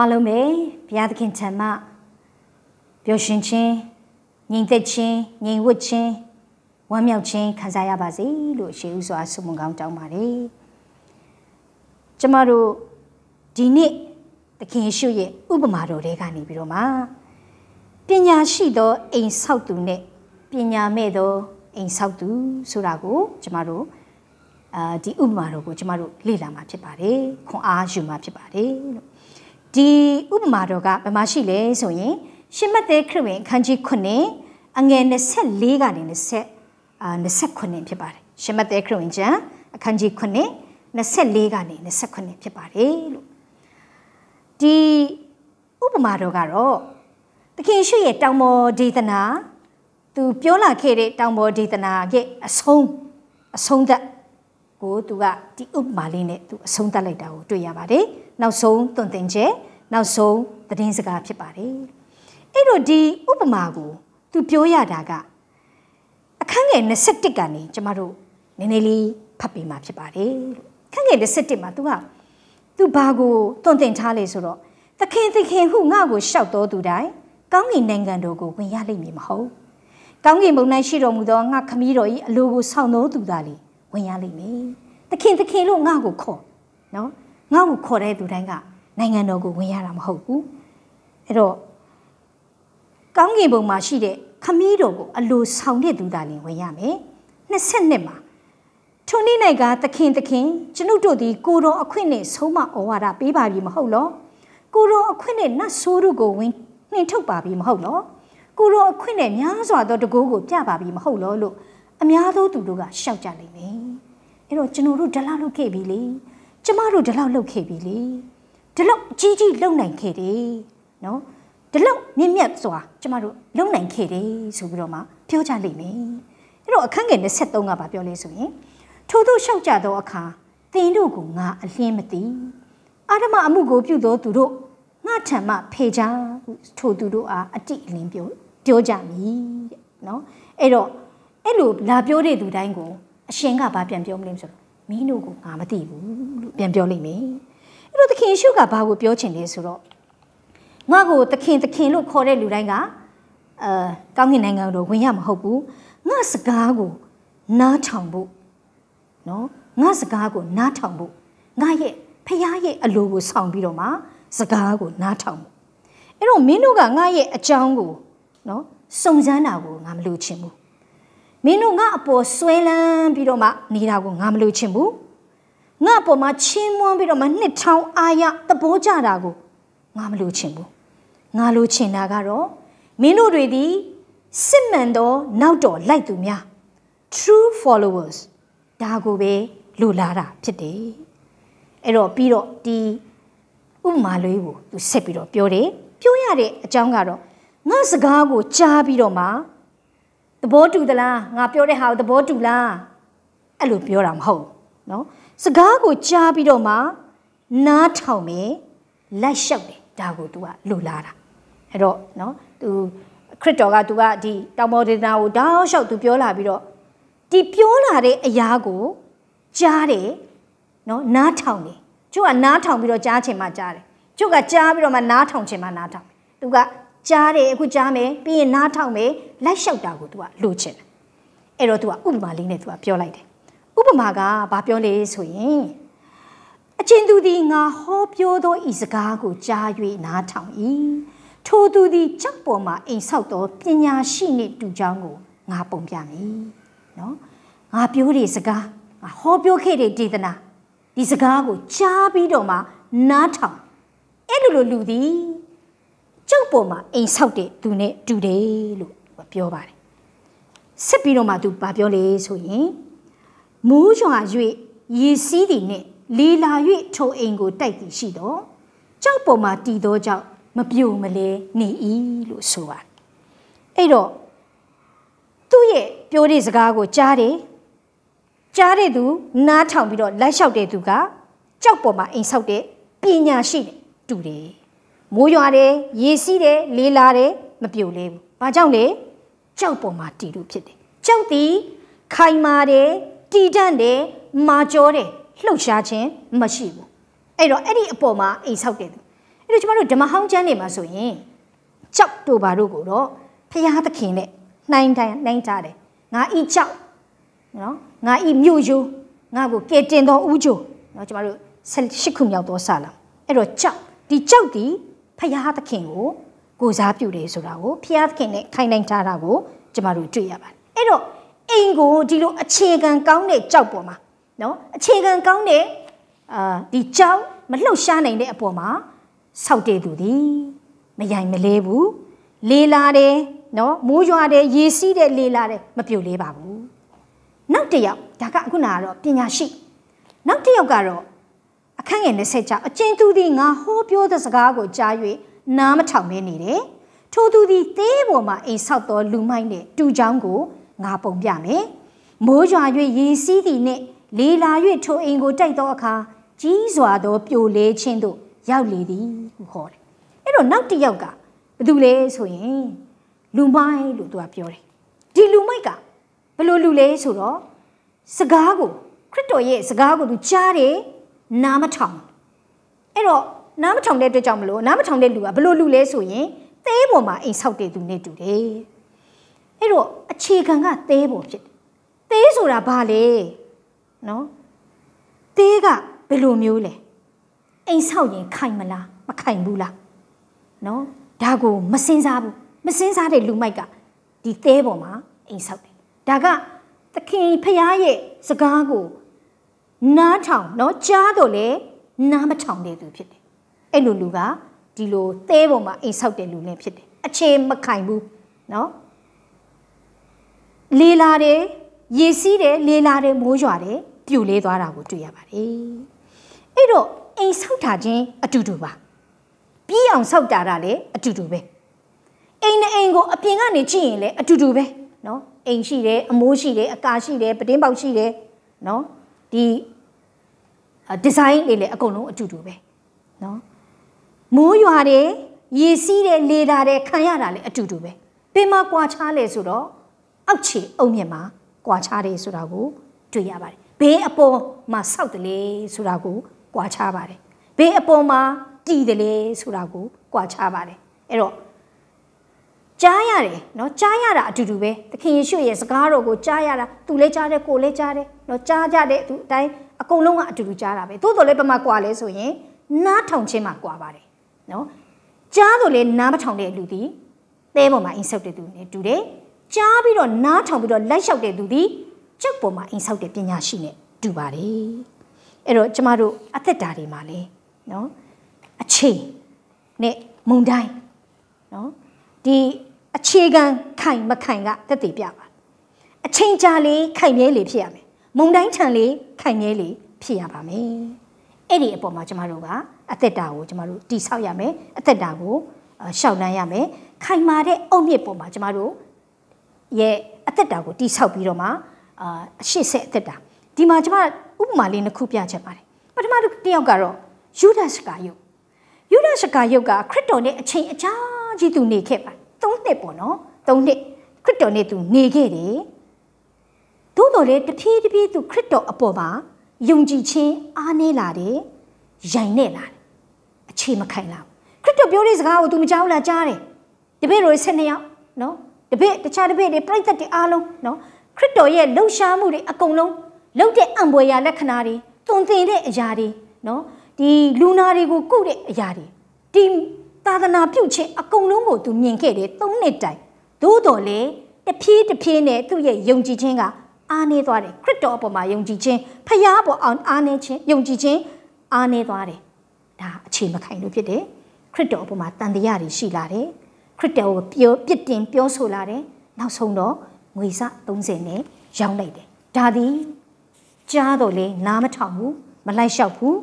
အားလုံးပဲဘုရားသခင်ထံမှပျော်ရွှင်ခြင်းငြိမ်သက်ခြင်းငြိမ်ဝတ်ခြင်းဝမ်းမြောက်ခြင်းခံစားရပါစေလို့ရှေးဦးစွာဆုမွန်ကောင်းတောင်းပါတယ်ကျမတို့ဒီနေ့သခင်ယေရှုရဲ့ဥပမာတော်တွေကနေပြီးတော့မှပညာရှိသောအိမ်ဆောက်သူနဲ့ပညာမဲ့သောအိမ်ဆောက်သူဆိုတာကိုကျမတို့အာဒီဥပမာတော်ကိုကျမတို့လေ့လာမှာဖြစ်ပါတယ်ခွန်အားယူမှာဖြစ်ပါတယ်လို့ဒီဥပမာတော်ကဘာမှရှိလဲဆိုရင် ရှင်မသက်ခရစ်ဝင်အခန်းကြီး9အငယ်24ကနေ20အာ29ဖြစ်ပါတယ်ရှင်မသက်ခရစ်ဝင်ကျမ်းအခန်းကြီး9 24ကနေ29ဖြစ်ပါတယ်လို့ဒီဥပမာတော်ကတော့သခင်ရှုရဲ့တောင်ပေါ်ဒေသနာသူပြောလာခဲ့တဲ့တောင်ပေါ်ဒေသနာရဲ့အဆုံးအဆုံးသက်ကိုသူကဒီဥပမာလေးနဲ့သူအဆုံးသက်လိုက်တာကိုတွေ့ရပါတယ်နောက်ဆုံးသွန်သင်ချက်နောက်ဆုံးသတင်းစကားဖြစ်ပါတယ်အဲ့တော့ဒီဥပမာကို သူပြောရတာကအခန်းငယ်21ကနေကျမတို့နည်းနည်းလေးဖတ်ပေးမှာဖြစ်ပါတယ်အခန်းငယ်21မှာသူကသူဘာကိုသွန်သင်ထားလဲဆိုတော့သခင်သခင်ဟုငါ့ကိုရှောက်တော်သူတိုင်းကောင်းကင်နိုင်ငံတော်ကိုဝင်ရလိမ့်မည်မဟုတ်ကောင်းကင်ဘုံ၌ရှိတော်မူသောငါခမည်းတော်၏အလိုကိုဆောင်တော်သူသာလေဝင်ရလိမ့်မည်သခင်သခင်လို့ငါ့ကိုခေါ်နော်ငါ့ကိုခေါ်တဲ့သူတိုင်းကနိုင်ငံတော်ကိုဝင်ရတာမဟုတ်ဘူးအဲ့တော့ကောင်းကင်ဘုံမှာရှိတဲ့ခမည်းတော်ကိုအလိုဆောင်တဲ့သူသားလင်ဝင်ရမယ်၂၂မှာထုံနိနိုင်ကသခင်သခင်ကျွန်ုပ်တို့သည်ကိုတော်အခွင့်နှင့်ဆုံးမဩဝါဒပေးပါပြီမဟုတ်လောကိုတော်အခွင့်နှင့်နတ်ဆိုးတို့ကိုဝင်နှင်ထုတ်ပါပြီမဟုတ်လောကိုတော်အခွင့်နှင့်များစွာသောတကိုးကိုပြပါပြီမဟုတ်လောလို့အများသောသူတို့ကရှောက်ကြလိမ့်မယ်အဲ့တော့ကျွန်တော်တို့ဒလလုခဲ့ပြီလေကျမတို့ဒီလောက်လုပ်ခဲ့ပြီလေဒီလောက်ကြီးကြီးလုပ်နိုင်ခဲ့တယ်နော်ဒီလောက်မြင့်မြတ်စွာကျမတို့လုပ်နိုင်ခဲ့တယ်ဆိုပြီးတော့မှပြောကြလိမ့်မယ်အဲ့တော့အခန်းငယ်23ကဗာပြောလဲဆိုရင်ထို့သို့ရှောက်ကြသောအခါသင်တို့ကိုငါအလင်းမသိအာဓမအမှုကိုပြုသော သူတို့ငါထံမှဖေချာထိုသူတို့အားအတိအလင်းပြောပြောကြမည်တဲ့နော်အဲ့တော့အဲ့လိုလာပြောတဲ့သူတိုင်းကိုအရှင်ကဗာပြန်ပြောမလဲဆိုတော့မင်းတို့ကိုငါမသိဘူးလို့ပြန်ပြောလိမ့်မယ်အဲ့တော့သခင်ယေရှုကဘာကိုပြောချင်လဲဆိုတော့ငါ့ကိုသခင်သခင်လို့ခေါ်တဲ့လူတိုင်းကအဲကောင်းကင်နိုင်ငံတော်ဝင်ရမဟုတ်ဘူးငါစကားကိုနားထောင်ဖို့နော်ငါစကားကိုနားထောင်ဖို့ငါရဲ့ဖခင်ရဲ့အလိုကိုဆောင်ပြီးတော့မှစကားကိုနားထောင်ဖို့အဲ့တော့မင်းတို့ကငါရဲ့အကြောင်းကိုနော်စုံစမ်းတာကိုငါမလိုချင်ဘူးမင်းတို့ငါအပေါ်ဆွဲလန်းပြီးတော့မှနေတာကိုငါမလို့ချင်ဘူးငါအပေါ်မှာချင်းမွန်းပြီးတော့မှနှစ်ထောင်အာရသဘောကျတာကိုငါမလို့ချင်ဘူးငါလို့ချင်တာကတော့မင်းတို့တွေဒီစစ်မှန်သော နောက်တော်လိုက်သူများ true followers ဒါကိုပဲလိုလားတာဖြစ်တယ်အဲ့တော့ပြီးတော့ဒီဥပမာလေးကိုသူဆက်ပြီးတော့ပြောတယ်ပြောရတဲ့အကြောင်းကတော့ငါစကားကိုကြားပြီးတော့မှသဘောတူသလားငါပြောတဲ့ဟာကိုသဘောတူလားအဲ့လိုပြောတာမဟုတ်နော်စကားကိုကြားပြီးတော့မှနားထောင်မယ်လိုက်လျှောက်တယ်ဒါကို तू ကလိုလားတာအဲ့တော့နော် तू ခရစ်တော်က तू ကဒီတောင်ပေါ်ဒေသနာကိုတောင်းလျှောက် तू ပြောလာပြီးတော့ဒီပြောလာတဲ့အရာကိုကြားတယ်နော်နားထောင်တယ်ကျုပ်ကနားထောင်ပြီးတော့ကြားချင်မှကြားတယ်ကျုပ်ကကြားပြီးတော့မှနားထောင်ချင်မှနားထောင်သူကကြားတယ်အခုကြားမယ်ပြီးရင်နားထောင်မယ်လိုက်လျှောက်တာကို तू ကလိုချင်တယ်အဲ့တော့ तू ကဥပမာလေးနဲ့ तू ကပြောလိုက်တယ်ဥပမာကဘာပြောလဲဆိုရင်အချင်းသူသည်ငါဟောပြောသောဤစကားကို ကြား၍နားထောင်၏ထိုသူသည်ကြောက်ပေါ်မှာအိမ်ဆောက်သောပညာရှိနှင့်တူကြောင်းကိုငါပုံပြမည်နော်ငါပြောတဲ့စကားငါဟောပြောခဲ့တဲ့ဒေသနာဒီစကားကိုကြားပြီးတော့မှနားထောင်အဲ့လိုလိုလူသည်ကြောက်ပေါ်မှာအိမ်ဆောက်တဲ့သူနဲ့တူတယ်လို့ပြောပါတယ်ဆက်ပြီးတော့မှသူဘာပြောလဲဆိုရင်မိုးရွာ၍ရေစီးသည်နှင့်လေလာ၍ထိုအိမ်ကိုတိုက်သည်ရှိတော့ကြောက်ပေါ်မှာတည်သောကြောင့်မပြုံမလဲနေ၏လို့ဆိုပါတယ်အဲ့တော့သူ့ရဲ့ပြောတဲ့စကားကိုကြားတယ်ကြားတဲ့သူနားထောင်ပြီးတော့လိုက်လျှောက်တဲ့သူကကြောက်ပေါ်မှာအိမ်ဆောက်တဲ့ပညာရှိတယ်တူတယ်မိုးရွာတယ်ရေစီးတယ်လေလာတယ်မပြိုလဲဘူး။ဘာကြောင့်လဲ။ကြောက်ပေါ်မှာတည်လို့ဖြစ်တယ်။ကြောက်သည်ခိုင်မာတယ်တည်တံ့တယ်မာကျော်တယ်လှုပ်ရှားခြင်းမရှိဘူး။အဲ့တော့အဲ့ဒီအပေါ်မှာအိမ်ဆောက်တယ်သူ။အဲ့တော့ကျမတို့ဓမ္မဟောင်းကျမ်းတွေမှာဆိုရင်ကြောက်တို့ဘာတို့ကိုတော့ဖျားသခင်နဲ့နှိုင်းတိုင်းနှိုင်းကြတယ်။ငါဤကြောက်နော်ငါဤမြို့ယိုးငါကိုကဲတင်တော်ဦးချိုနော်ကျမတို့၈ခုမြောက်သောဆာလာအဲ့တော့ကြောက်ဒီကြောက်ဒီဖရာသခင်ကိုကိုစားပြုတယ်ဆိုတာကိုဖရာသခင်နဲ့ခိုင်နိုင်ထားတာကိုကျမတို့တွေ့ရပါတယ်အဲ့တော့အိမ်ကိုဒီလိုအခြေခံကောင်းတဲ့ကြောက်ပေါ်မှာနော်အခြေခံကောင်းတဲ့အာဒီကြောက်မလှုပ်ရှားနိုင်တဲ့အပေါ်မှာဆောက်တဲ့သူသည်မယိုင်မလဲဘူးလေလာတယ်နော်မိုးရွာတယ်ရေစီးတယ်လေလာတယ်မပြုတ်လေးပါဘူးနောက်တစ်ယောက်ဒါကအခုနကတော့ပညာရှိနောက်တစ်ယောက်ကတော့အခန့်ငယ်20ကြောင့်အကျဉ်သူသည်ငါဟောပြောသောစကားကိုကြား၍နားမထောင်မဲနေတယ်။ထိုသူသည်သေးပေါ်မှာအိမ်ဆောက်သော လူမိုက်နှင့်တူချောင်းကိုငါပုံပြမယ်။မိုးရွာ၍ရေစီးသည်နှင့် လေလာ၍ထိုအိမ်ကိုတိုက်သောအခါကြီးစွာသော ပြိုလဲခြင်းသို့ရောက်လေသည်ဟုခေါ်တယ်။အဲ့တော့နောက်တစ်ယောက်ကဘာလုပ်လဲဆိုရင်လူမိုက်လို့သူကပြောတယ်။ဒီလူမိုက်ကဘယ်လိုလူလဲဆိုတော့စကားကို ခရစ်တော်ရဲ့စကားကိုသူကြားတယ်။နားမထောင်အဲ့တော့နားမထောင်တဲ့အတွက်ကြောင့်မလို့နားမထောင်တဲ့လူကဘလို့လူလဲဆိုရင်သေးပေါ်မှာအိမ်ဆောက်တဲ့သူနဲ့တူတယ်အဲ့တော့အခြေခံကသေးပေါ်ဖြစ်တယ်သေးဆိုတာဘာလဲနော်သေးကဘယ်လိုမျိုးလဲအိမ်ဆောက်ရင်ခိုင်မလားမခိုင်ဘူးလားနော်ဒါကိုမစင်စားဘူးမစင်စားတဲ့လူမိုက်ကဒီသေးပေါ်မှာအိမ်ဆောက်တယ်ဒါကသခင်ဖျားရဲ့စကားကိုနားထောင်နော်ကြားတော့လေနားမထောင်တဲ့သူဖြစ်တယ်အဲ့လိုလူကဒီလိုသဲပေါ်မှာအိမ်ဆောက်တဲ့လူလည်းဖြစ်တယ်အခြေမခိုင်ဘူးနော်လေလာတယ်ရေစီးတယ်လေလာတယ်မိုးရွာတယ်ပြိုလဲသွားတာကိုတွေ့ရပါတယ်အဲ့တော့အိမ်ဆောက်တာချင်းအတူတူပါ ပြီးအောင်ဆောက်တာတာလည်းအတူတူပဲအိမ်နဲ့အိမ်ကိုအပြင်ကနေကြည့်ရင်လည်းအတူတူပဲနော်အိမ်ရှိတယ်အမိုးရှိတယ်အကာရှိတယ်ပတင်းပေါက်ရှိတယ်နော်ဒီဒီဇိုင်းတွေလည်းအကုန်လုံးအတူတူပဲနော်မိုးရွာတယ်ရေစီးတယ်လေတာတယ်ခံရတာလည်းအတူတူပဲပင်မကွာခြားလေဆိုတော့အောက်ခြေအုံမြင့်မှာကွာခြားတယ်ဆိုတာကို တွေ့ရပါတယ်ဘေးအပေါ်မှာဆောက်တယ်လေဆိုတာကို ကွာခြားပါတယ်ဘေးအပေါ်မှာတည်တယ်လေဆိုတာကို ကွာခြားပါတယ်အဲ့တော့ကြားရတယ်နော်ကြားရတာအတူတူပဲသခင်ယေရှုရဲ့စကားတော်ကိုကြားရတာသူလည်းကြားတယ်ကိုလည်းကြားတယ်နော်ကြားကြတဲ့သူအတိုင်းကုန်လုံးကအတူတူကြားတာပဲသို့တော်လည်းပမာကွာလဲဆိုရင်နားထောင်ခြင်းမှာကွာပါတယ်နော်ကြားဆိုလဲနားမထောင်တဲ့လူသည်သဲပေါ်မှာအိမ်ဆောက်တဲ့သူနဲ့တူတယ်ကြားပြီးတော့နားထောင်ပြီးတော့လိုက်လျှောက်တဲ့သူသည်ကြက်ပေါ်မှာအိမ်ဆောက်တဲ့ပညာရှိနဲ့တူပါတယ်အဲ့တော့ကျမတို့အသက်တာတွေမှာလဲနော်အခြေနဲ့မုံတိုင်းနော်ဒီအခြေခံခိုင်မခိုင်ကတက်တည်ပြပါအချိန်ကြာလေးခိုင်မြဲလေးဖြစ်ရမယ်မုံတိုင်းခြံလေးခိုင်မြဲလေးဖြစ်ရပါမယ်။အဲ့ဒီအပေါ်မှာကျမတို့ကအသက်တာကိုကျမတို့တိဆောက်ရမယ်။အသက်တာကိုရှောက်နှမ်းရမယ်။ခိုင်မာတဲ့အုတ်မြစ်ပေါ်မှာကျမတို့ရဲ့အသက်တာကိုတိဆောက်ပြီးတော့မှအာအရှိဆက်အသက်တာဒီမှာကျမဥပမာလေးနှစ်ခုပြချက်ပါတယ်။ပထမတစ်ယောက်ကတော့ယူဒရှကာယုတ်ယူဒရှကာယုတ်ကခရစ်တော်နဲ့အချိန်အကြာကြီးသူနေခဲ့ပါ၃နှစ်ပေါ့နော်၃နှစ်ခရစ်တော်နဲ့သူနေခဲ့တယ်။သို့တော်လည်းတဖြည်းဖြည်းသူခရစ်တော်အပေါ်မှာယုံကြည်ခြင်းအားနည်းလာတယ်။ယိုင်နေလာတယ်။အခြေမခိုင်လာဘူး။ခရစ်တော်ပြောတဲ့စကားကိုသူမကြောက်လားကြားတယ်။တပည့်တော်၁၂ယောက်နော်။တပည့်တခြားတပည့်တွေပြိဿတွေအားလုံးနော်။ခရစ်တော်ရဲ့လှူရှားမှုတွေအကုန်လုံးလှုပ်တဲ့အံပွေရာလက္ခဏာတွေတုံသင်တဲ့အရာတွေနော်။ဒီလူနာတွေကိုကုတဲ့အရာတွေဒီသာသနာပြုခြင်းအကုန်လုံးကိုသူမြင်ခဲ့တယ်၃နှစ်တိုင်။သို့တော်လည်းတဖြည်းတဖြည်းနဲ့သူ့ရဲ့ယုံကြည်ခြင်းကအားနည်းသွားတယ်ခရစ်တော်အပေါ်မှာယုံကြည်ခြင်းဖခင်အပေါ်အောင်အားနည်းခြင်းယုံကြည်ခြင်းအားနည်းသွားတယ်ဒါအခြေမခိုင်လို့ဖြစ်တယ်ခရစ်တော်အပေါ်မှာတန်တရားတွေရှိလာတယ်ခရစ်တော်ကိုပြောပြစ်တင်ပြောဆိုလာတယ်နောက်ဆုံးတော့ငွေစ30နဲ့ရောင်းလိုက်တယ်ဒါသည်ကြားတော့လေနားမထောင်ဘူးမလိုက်လျှောက်ဘူး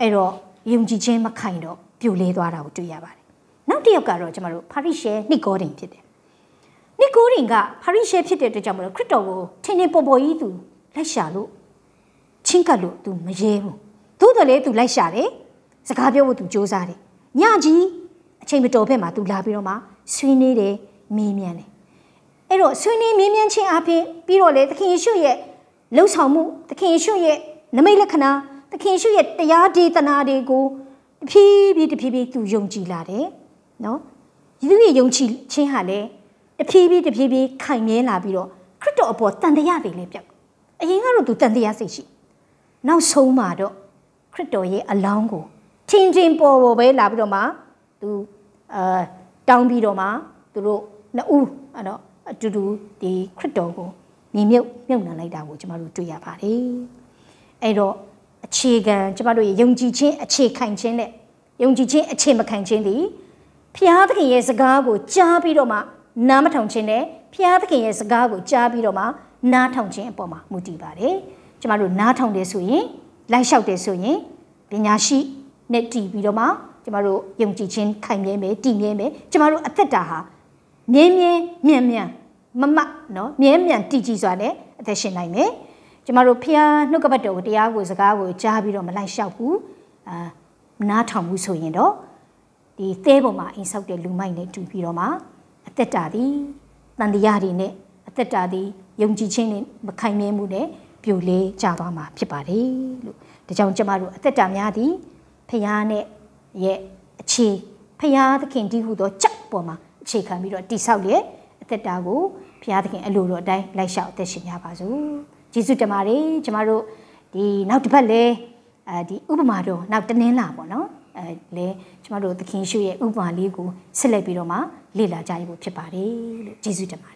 အဲ့တော့ယုံကြည်ခြင်းမခိုင်တော့ပြိုလဲသွားတာကိုတွေ့ရပါတယ်နောက်တစ်ယောက်ကတော့ကျမတို့ပါရိရှဲနိကောဒင်ဖြစ်တယ်တစ်ကိုးရင်ကဖရိရှဲဖြစ်တဲ့အတွက်ကြောင့်မလို့ခရစ်တော်ကိုထင်ထင်ပေါ်ပေါ်ကြီးသူလိုက်ရှာလို့ချင်းကပ်လို့သူမရဲဘူးသို့တော်လည်းသူလိုက်ရှာတယ်စကားပြောဖို့သူစူးစမ်းတယ်ညကြီးအချိန်မတော်ဖက်မှာသူလာပြီးတော့မှဆွေးနွေးတယ်မေးမြန်းတယ်အဲ့တော့ဆွေးနွေးမေးမြန်းခြင်းအပြင်ပြီးတော့လေသခင်ယေရှုရဲ့လှုပ်ဆောင်မှုသခင်ယေရှုရဲ့နမိတ်လက္ခဏာသခင်ယေရှုရဲ့တရားဒေသနာတွေကိုတဖြည်းဖြည်းတဖြည်းဖြည်းသူယုံကြည်လာတယ်နော်ယေရှုရဲ့ယုံကြည်ခြင်းဟာလည်းတဖြည်းဖြည်းတဖြည်းဖြည်းခိုင်မြဲလာပြီးတော့ခရစ်တော်အပေါ်တန်တရားတွေလည်းပြောက်အရင်ကတော့သူတန်တရားစိတ်ရှိနောက်ဆုံးမှာတော့ခရစ်တော်ရဲ့အလောင်းကိုထင်ထင်ပေါ်ပေါ်ပဲလာပြီးတော့မှသူအာတောင်းပြီးတော့မှသူတို့နှစ်ဦးအဲ့တော့အတူတူဒီခရစ်တော်ကိုညီမြုပ်မြုပ်နှံလိုက်တာကိုကျမတို့တွေ့ရပါတယ်အဲ့တော့အခြေခံကျမတို့ရဲ့ယုံကြည်ခြင်းအခြေခံခြင်းနဲ့ယုံကြည်ခြင်းအခြေမခံခြင်းသည်ဖျားသခင်ရဲ့စကားကိုကြားပြီးတော့မှနားမထောင်ခြင်းနဲ့ဖျားသခင်ရဲ့စကားကိုကြားပြီးတော့မှနားထောင်ခြင်းအပေါ်မှာမူတည်ပါတယ်။ကျမတို့နားထောင်တယ်ဆိုရင်လိုက်လျှောက်တယ်ဆိုရင်ပညာရှိနဲ့တည်ပြီးတော့မှကျမတို့ယုံကြည်ခြင်းခိုင်မြဲမယ်တည်မြဲမယ်ကျမတို့အသက်တာဟာမြဲမြဲမြန်မြန်မမနော်မြဲမြံတည်ကြည်စွာနဲ့အသက်ရှင်နိုင်မယ်။ကျမတို့ဖျားနှုတ်ကပတ်တော်ကိုတရားကိုစကားကိုကြားပြီးတော့မလိုက်လျှောက်ဘူး။အာနားထောင်မှုဆိုရင်တော့ဒီသဲပေါ်မှာအိမ်ဆောက်တဲ့လူမိုက်နဲ့တူပြီးတော့မှအသက်တာသည်တန်တရားတွေနဲ့အသက်တာသည်ယုံကြည်ခြင်းနဲ့မခိုင်မြဲမှုနဲ့ပြိုလဲကျသွားမှာ ဖြစ်ပါတယ်လို့ဒါကြောင့်ကျမတို့အသက်တာများသည်ဖျားနဲ့ရဲ့အခြေဖျားသခင်တည်ဟုသောကြောက်ပေါ်မှာအခြေခံပြီးတော့တိဆောက်ရဲ့အသက်တာကိုဖျားသခင်အလိုတော်အတိုင်းလိုက်လျှောက်အသက်ရှင်ကြပါစို့ယေရှုတမန်တွေကျမတို့ဒီနောက်တစ်ပတ်လဲအဲဒီဥပမာတော့နောက်တင်းလာပေါ့နော်အဲလဲကျမတို့သခင်ရှုရဲ့ဥပမာလေးကိုဆက်လက်ပြီးတော့မှလေ့လာကြရဖို့ဖြစ်ပါတယ်လို့ကျေးဇူးတင်ပါတယ်